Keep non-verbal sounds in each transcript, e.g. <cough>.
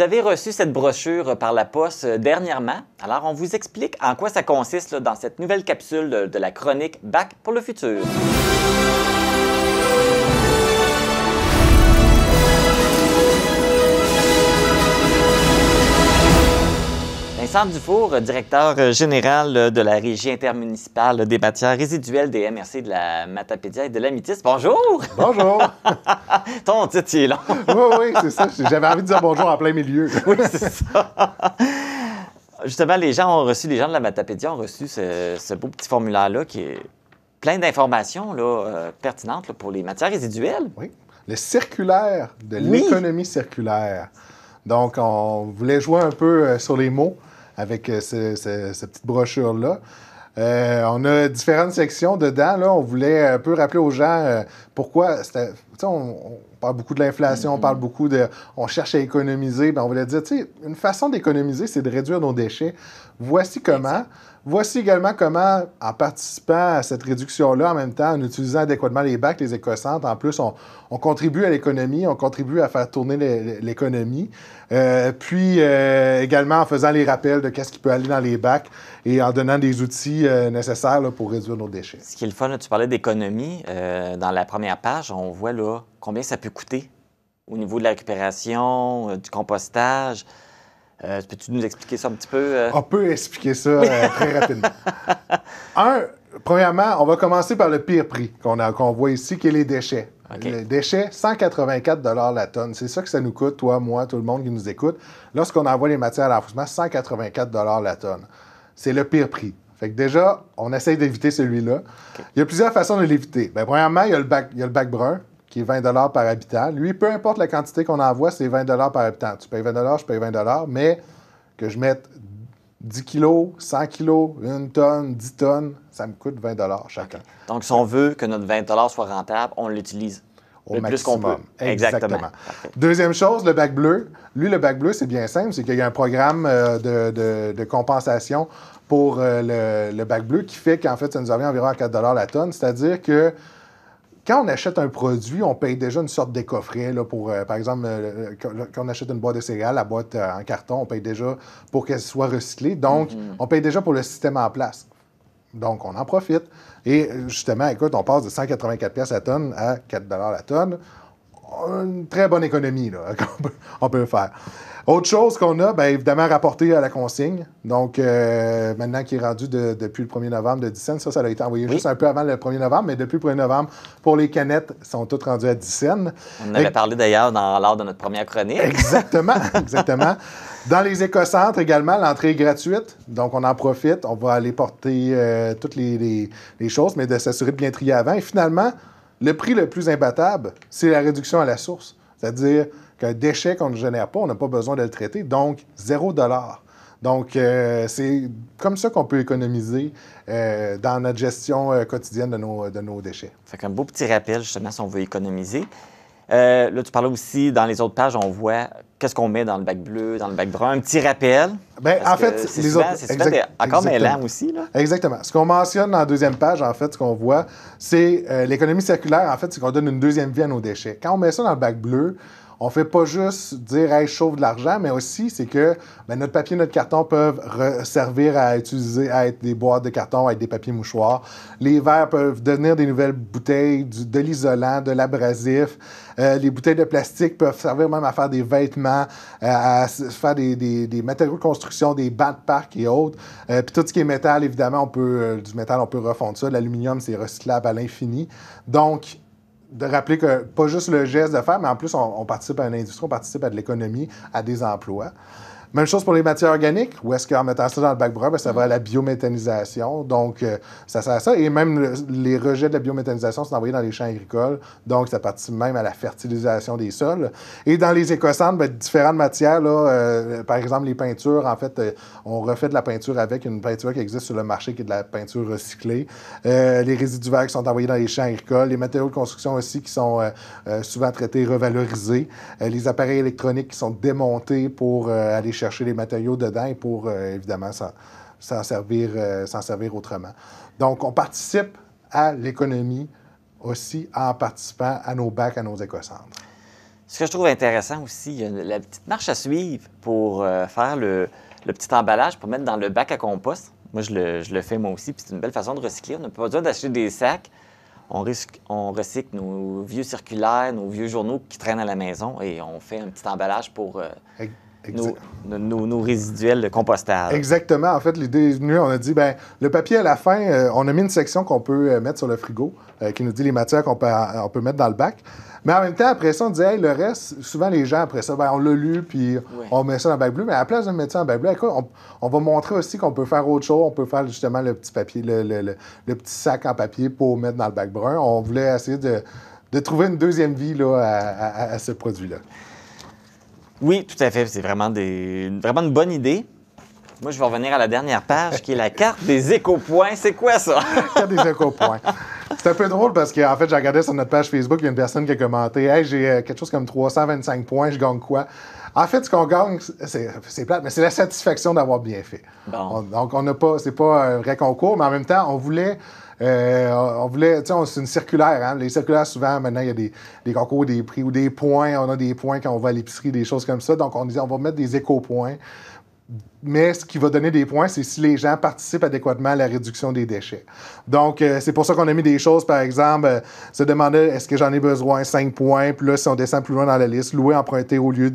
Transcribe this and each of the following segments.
vous avez reçu cette brochure par la poste euh, dernièrement. Alors, on vous explique en quoi ça consiste dans cette nouvelle capsule de, la chronique Bac pour le futur. Vincent Dufour, directeur euh, général euh, de la Régie intermunicipale des matières résiduelles des MRC de la Matapédia et de l'Amitis. Bonjour! Bonjour! <laughs> Ton titre, est long. <laughs> oui, oui, c'est ça. J'avais envie de dire bonjour en plein milieu. <laughs> oui, c'est ça. Justement, les gens ont reçu, les gens de la Matapédia ont reçu ce, beau petit formulaire-là qui est plein d'informations euh, pertinentes pour les matières résiduelles. Oui. Le circulaire de l'économie circulaire. Donc, on voulait jouer un peu sur les mots avec euh, cette petite brochure-là. Euh, on a différentes sections dedans. on voulait un peu rappeler aux gens euh, pourquoi. on, on parle beaucoup de l'inflation, on parle mhm. beaucoup de. On cherche à économiser. Ben, on voulait dire, tu sais, une façon d'économiser, c'est de réduire nos déchets. Voici comment. Voici également comment, en participant à cette réduction-là, en même temps, en utilisant adéquatement les bacs, les écocentres, en plus, on, contribue à l'économie, on contribue à faire tourner l'économie. Euh, puis, euh, également, en faisant les rappels de qu'est-ce qui peut aller dans les bacs et en donnant des outils euh, nécessaires pour réduire nos déchets. Ce qui est le fun, tu parlais d'économie. dans la première page, on voit là combien ça peut coûter au niveau de la récupération, euh, du compostage? Euh, peux-tu nous expliquer ça un petit peu? Euh? On peut expliquer ça <laughs> très rapidement. un, premièrement, on va commencer par le pire prix qu'on voit ici, qui est les déchets. Les déchets, 184 la tonne. C'est ça que ça nous coûte, toi, moi, tout le monde qui nous écoute. Lorsqu'on envoie les matières à l'enfouissement, 184 la tonne. C'est le pire prix. Fait que déjà, on essaye d'éviter celui-là. Il y a plusieurs façons de l'éviter. Ben, premièrement, il y il y a le bac brun qui est 20 par habitant. Lui, peu importe la quantité qu'on envoie, c'est 20 par habitant. Tu payes 20 je paye 20 mais que je mette 10 kg, 100 kg, une tonne, 10 tonnes, ça me coûte 20 chacun. Donc, si on veut que notre 20 soit rentable, on l'utilise au maximum. plus Exactement. Deuxième chose, le bac bleu. Lui, le bac bleu, c'est bien simple, c'est qu'il y a un programme euh, de, compensation pour euh, le, bac bleu qui fait qu'en fait, ça nous revient environ à 4 la tonne, c'est-à-dire que quand on achète un produit, on paye déjà une sorte d'écoffret. Là, pour, euh, par exemple, euh, euh, quand on achète une boîte de céréales, la boîte en carton, on paye déjà pour qu'elle soit recyclée. Donc, mm-hmm. on paye déjà pour le système en place. Donc, on en profite. Et justement, écoute, on passe de 184 la tonne à 4 la tonne. Une très bonne économie <laughs> qu'on peut faire. Autre chose qu'on a, bien évidemment, rapporté à la consigne. Donc, euh, maintenant qu'il est rendu depuis le 1er novembre de 10 ça, ça a été envoyé juste un peu avant le 1er novembre, mais depuis le 1er novembre, pour les canettes, sont toutes rendues à 10 On en avait parlé d'ailleurs dans lors de notre première chronique. Exactement, <laughs> exactement. Dans les écocentres également, l'entrée est gratuite, donc on en profite. On va aller porter euh, toutes les, les choses, mais de s'assurer de bien trier avant. Et finalement, le prix le plus imbattable, c'est la réduction à la source. C'est-à-dire qu'un déchet qu'on ne génère pas, on n'a pas besoin de le traiter, donc zéro dollar. Donc, euh, c'est comme ça qu'on peut économiser euh, dans notre gestion euh, quotidienne de nos, de nos déchets. Ça fait un beau petit rappel, justement, si on veut économiser. là, tu parlais aussi, dans les autres pages, on voit qu'est-ce qu'on met dans le bac bleu, dans le bac brun? Un petit rappel. Ben en fait, c'est les autres. C'est encore aussi. Là. Exactement. Ce qu'on mentionne dans la deuxième page, en fait, ce qu'on voit, c'est euh, l'économie circulaire, en fait, c'est qu'on donne une deuxième vie à nos déchets. Quand on met ça dans le bac bleu, on ne fait pas juste dire hey, je de l'argent, mais aussi c'est que ben, notre papier, notre carton peuvent servir à utiliser, à être des boîtes de carton, à être des papiers mouchoirs. Les verres peuvent devenir des nouvelles bouteilles, de l'isolant, de l'abrasif. Euh, les bouteilles de plastique peuvent servir même à faire des vêtements euh, à faire des, matériaux de construction, des bas de parc et autres. Euh, puis tout ce qui est métal, évidemment, on peut, euh, du métal, on peut refondre ça. L'aluminium, c'est recyclable à l'infini. Donc, de rappeler que pas juste le geste de faire, mais en plus, on, on participe à une industrie, on participe à de l'économie, à des emplois. Même chose pour les matières organiques. Où est-ce qu'en mettant ça dans le bac brun, ben, ça va à la biométhanisation. Donc, euh, ça sert à ça. Et même les rejets de la biométhanisation sont envoyés dans les champs agricoles. Donc, ça participe même à la fertilisation des sols. Et dans les écocentres, ben, différentes matières, là, euh, par exemple les peintures, en fait, euh, on refait de la peinture avec une peinture qui existe sur le marché, qui est de la peinture recyclée. les résidus verts qui sont envoyés dans les champs agricoles. Les matériaux de construction aussi qui sont souvent traités, revalorisés. les appareils électroniques qui sont démontés pour aller chercher les matériaux dedans pour, euh, évidemment, s'en servir, euh, servir autrement. Donc, on participe à l'économie aussi en participant à nos bacs, à nos écocentres. Ce que je trouve intéressant aussi, il y a la petite marche à suivre pour euh, faire le, le, petit emballage pour mettre dans le bac à compost. Moi, je le, je le fais moi aussi, puis c'est une belle façon de recycler. On n'a pas besoin d'acheter des sacs. On, risque, on, recycle nos vieux circulaires, nos vieux journaux qui traînent à la maison et on fait un petit emballage pour nos, résiduels de compostage. Exactement. En fait, l'idée est venue, on a dit, ben le papier à la fin, euh, on a mis une section qu'on peut euh, mettre sur le frigo, euh, qui nous dit les matières qu'on peut, on peut mettre dans le bac. Mais en même temps, après ça, on disait, le reste, souvent les gens, après ça, ben, on l'a lu, puis on met ça dans le bac bleu. Mais à la place de mettre ça dans le bac bleu, on, va montrer aussi qu'on peut faire autre chose. On peut faire justement le petit papier, le, le, petit sac en papier pour mettre dans le bac brun. On voulait essayer de, trouver une deuxième vie à ce produit-là. Oui, tout à fait. C'est vraiment, des... vraiment une bonne idée. Moi, je vais revenir à la dernière page qui est la carte des éco-points. C'est quoi ça? la carte des éco-points. C'est un peu drôle parce qu'en fait, j'ai regardé sur notre page Facebook, il y a une personne qui a commenté Hey, j'ai euh, quelque chose comme 325 points, je gagne quoi? En fait, ce qu'on gagne, c'est plate, mais c'est la satisfaction d'avoir bien fait. donc, on n'a pas, c'est pas un vrai concours, mais en même temps, on voulait euh, on, voulait, tu sais, c'est une circulaire. Hein? Les circulaires, souvent, maintenant, il y a des, des, concours, des prix ou des points. On a des points quand on va à l'épicerie, des choses comme ça. Donc, on disait, on va mettre des éco-points. Mais ce qui va donner des points, c'est si les gens participent adéquatement à la réduction des déchets. Donc, euh, c'est pour ça qu'on a mis des choses, par exemple, euh, se demander est-ce que j'en ai besoin 5 points, puis là, si on descend plus loin dans la liste, louer, emprunter au lieu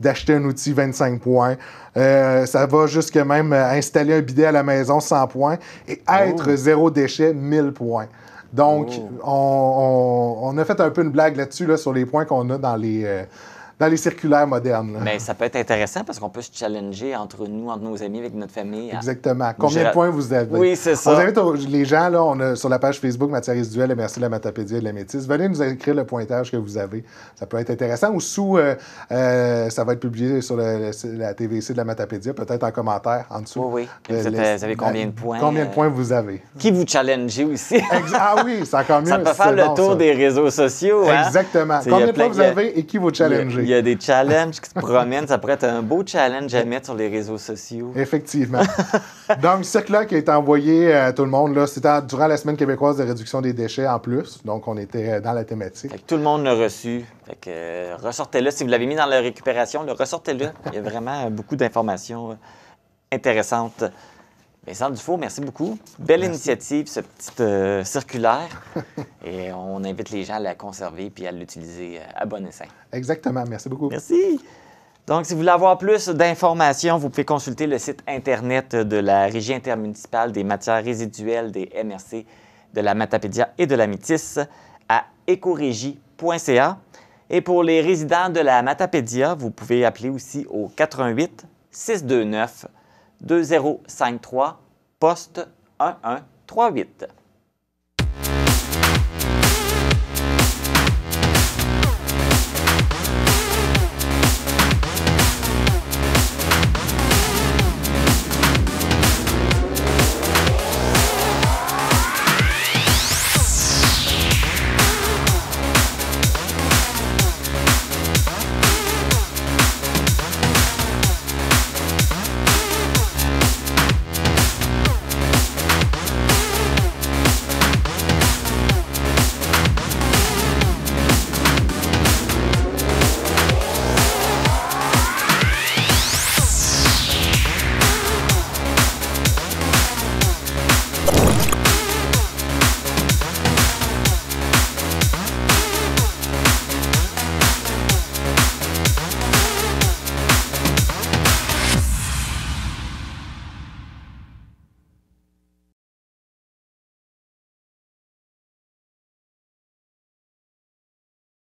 d'acheter un outil 25 points. Euh, ça va jusque même installer un bidet à la maison 100 points et oh. être zéro déchet 1000 points. Donc, oh. on, a fait un peu une blague là-dessus, sur les points qu'on a dans les dans les circulaires modernes. Mais ben, ça peut être intéressant parce qu'on peut se challenger entre nous, entre nos amis, avec notre famille. Exactement. Combien de points vous avez? Oui, c'est ça. On invite les gens, là, on a, sur la page Facebook Matières Duel et Merci de la Matapédia et de la Métisse, venez nous écrire le pointage que vous avez. Ça peut être intéressant. Ou sous, euh, euh, ça va être publié sur la TVC de la Matapédia, peut-être en commentaire, en dessous. Oui, oui. Euh, vous, avez combien de ben, points? Combien de points vous avez? Qui vous challengez aussi? <laughs> ah oui, c'est encore mieux. Ça peut faire le tour des réseaux sociaux. Hein? Exactement. Combien de points vous avez et qui vous challengez? il y a des challenges qui se promènent. Ça pourrait être un beau challenge à mettre sur les réseaux sociaux. Effectivement. Donc, ce là qui a été envoyé euh, à tout le monde, c'était durant la semaine québécoise de réduction des déchets en plus. Donc, on était euh, dans la thématique. tout le monde l'a reçu. Euh, ressortez-le. Si vous l'avez mis dans la récupération, ressortez-le. Il y a vraiment beaucoup d'informations intéressantes Vincent Dufault, merci beaucoup. Belle initiative, ce petit euh, circulaire. <laughs> et on invite les gens à la conserver puis à l'utiliser euh, à bon escient. Exactement. Merci beaucoup. Merci. Donc, si vous voulez avoir plus d'informations, vous pouvez consulter le site Internet de la Régie intermunicipale des matières résiduelles des MRC de la Matapédia et de la Métis à écorégie.ca. Et pour les résidents de la Matapédia, vous pouvez appeler aussi au 88 629 2053 poste 1138.